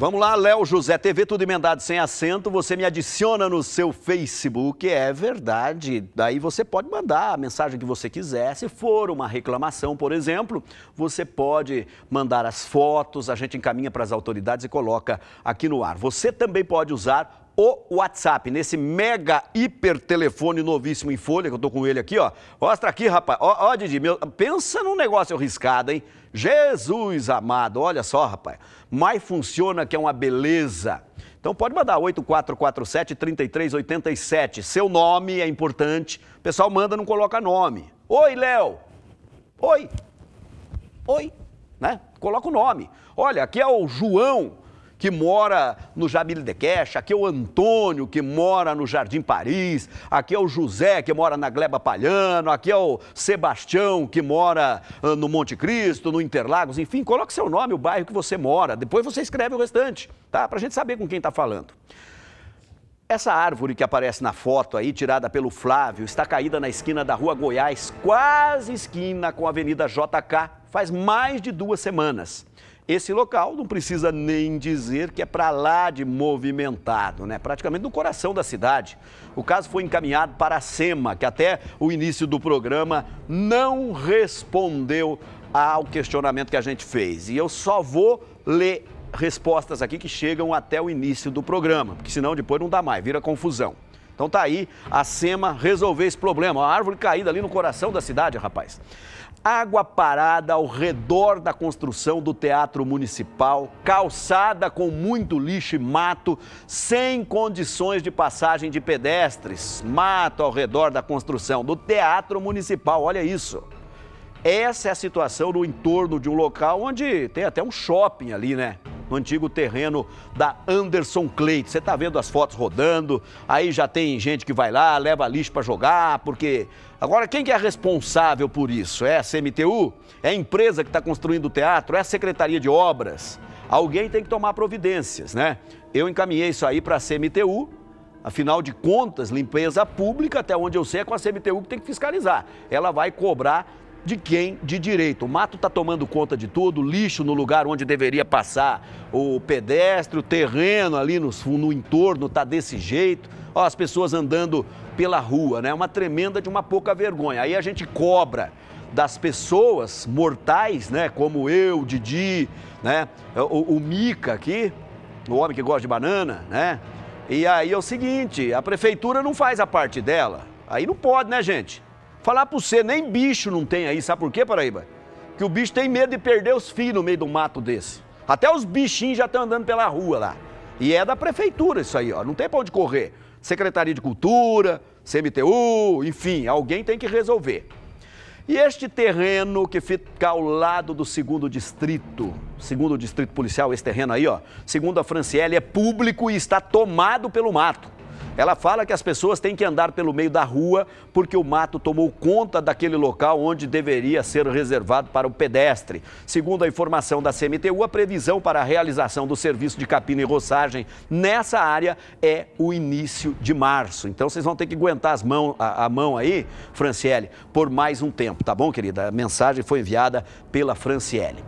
Vamos lá, Léo José TV, tudo emendado sem assento. Você me adiciona no seu Facebook, é verdade. Daí você pode mandar a mensagem que você quiser. Se for uma reclamação, por exemplo, você pode mandar as fotos, a gente encaminha para as autoridades e coloca aqui no ar. Você também pode usar o WhatsApp, nesse mega hiper telefone novíssimo em folha, que eu tô com ele aqui, ó. Mostra aqui, rapaz. Ó, ó Didi, meu, pensa num negócio arriscado, hein? Jesus amado, olha só, rapaz. Mas funciona que é uma beleza. Então pode mandar 8447-3387. Seu nome é importante. O pessoal manda, não coloca nome. Oi, Léo. Oi. Oi. Né? Coloca o nome. Olha, aqui é o João que mora no Jamil Queixa, aqui é o Antônio, que mora no Jardim Paris, aqui é o José, que mora na Gleba Palhano, aqui é o Sebastião, que mora ah, no Monte Cristo, no Interlagos, enfim, coloque seu nome, o bairro que você mora, depois você escreve o restante, tá? Para a gente saber com quem está falando. Essa árvore que aparece na foto aí, tirada pelo Flávio, está caída na esquina da Rua Goiás, quase esquina com a Avenida JK, faz mais de duas semanas. Esse local não precisa nem dizer que é para lá de movimentado, né? Praticamente no coração da cidade. O caso foi encaminhado para a SEMA, que até o início do programa não respondeu ao questionamento que a gente fez. E eu só vou ler respostas aqui que chegam até o início do programa, porque senão depois não dá mais, vira confusão. Então tá aí a SEMA resolver esse problema. A árvore caída ali no coração da cidade, rapaz. Água parada ao redor da construção do Teatro Municipal, calçada com muito lixo e mato, sem condições de passagem de pedestres, mato ao redor da construção do Teatro Municipal, olha isso. Essa é a situação no entorno de um local onde tem até um shopping ali, né? no antigo terreno da Anderson Cleite. Você está vendo as fotos rodando, aí já tem gente que vai lá, leva lixo para jogar, porque. Agora, quem que é responsável por isso? É a CMTU? É a empresa que está construindo o teatro? É a Secretaria de Obras? Alguém tem que tomar providências, né? Eu encaminhei isso aí para a CMTU, Afinal de contas, limpeza pública, até onde eu sei, é com a CMTU que tem que fiscalizar. Ela vai cobrar de quem de direito. O mato está tomando conta de tudo, lixo no lugar onde deveria passar, o pedestre, o terreno ali no, no entorno está desse jeito. Ó, as pessoas andando pela rua, né? Uma tremenda de uma pouca vergonha. Aí a gente cobra das pessoas mortais, né? Como eu, Didi, né? O, o Mica aqui, o homem que gosta de banana, né? E aí é o seguinte, a prefeitura não faz a parte dela. Aí não pode, né, gente? Falar para você, nem bicho não tem aí, sabe por quê, Paraíba? Que o bicho tem medo de perder os filhos no meio do mato desse. Até os bichinhos já estão andando pela rua lá. E é da prefeitura isso aí, ó. Não tem para onde correr. Secretaria de Cultura, CMTU, enfim, alguém tem que resolver. E este terreno que fica ao lado do segundo distrito, segundo distrito policial, esse terreno aí, ó, segundo a Franciele, é público e está tomado pelo mato. Ela fala que as pessoas têm que andar pelo meio da rua porque o mato tomou conta daquele local onde deveria ser reservado para o pedestre. Segundo a informação da CMTU, a previsão para a realização do serviço de capina e roçagem nessa área é o início de março. Então vocês vão ter que aguentar as mão, a, a mão aí, Franciele, por mais um tempo, tá bom, querida? A mensagem foi enviada pela Franciele.